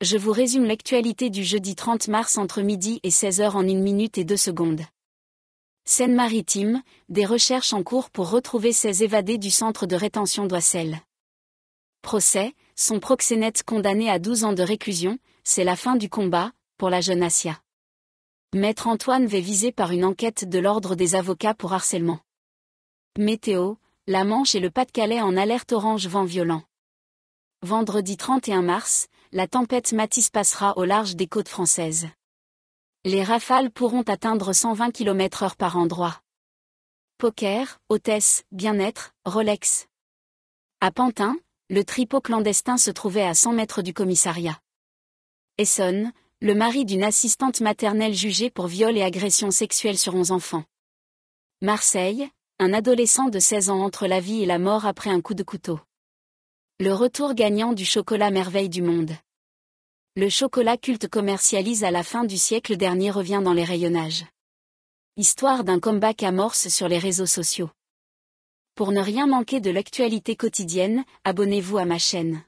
je vous résume l'actualité du jeudi 30 mars entre midi et 16h en 1 minute et 2 secondes. Seine-Maritime, des recherches en cours pour retrouver 16 évadés du centre de rétention d'Oissel. Procès, son proxénète condamné à 12 ans de réclusion, c'est la fin du combat, pour la jeune Asia. Maître Antoine va viser par une enquête de l'Ordre des avocats pour harcèlement. Météo, la Manche et le Pas-de-Calais en alerte orange vent violent. Vendredi 31 mars, la tempête Matisse passera au large des côtes françaises. Les rafales pourront atteindre 120 km/h par endroit. Poker, hôtesse, bien-être, Rolex. À Pantin, le tripot clandestin se trouvait à 100 mètres du commissariat. Essonne, le mari d'une assistante maternelle jugée pour viol et agression sexuelle sur 11 enfants. Marseille, un adolescent de 16 ans entre la vie et la mort après un coup de couteau. Le retour gagnant du chocolat merveille du monde. Le chocolat culte commercialise à la fin du siècle dernier revient dans les rayonnages. Histoire d'un comeback amorce sur les réseaux sociaux. Pour ne rien manquer de l'actualité quotidienne, abonnez-vous à ma chaîne.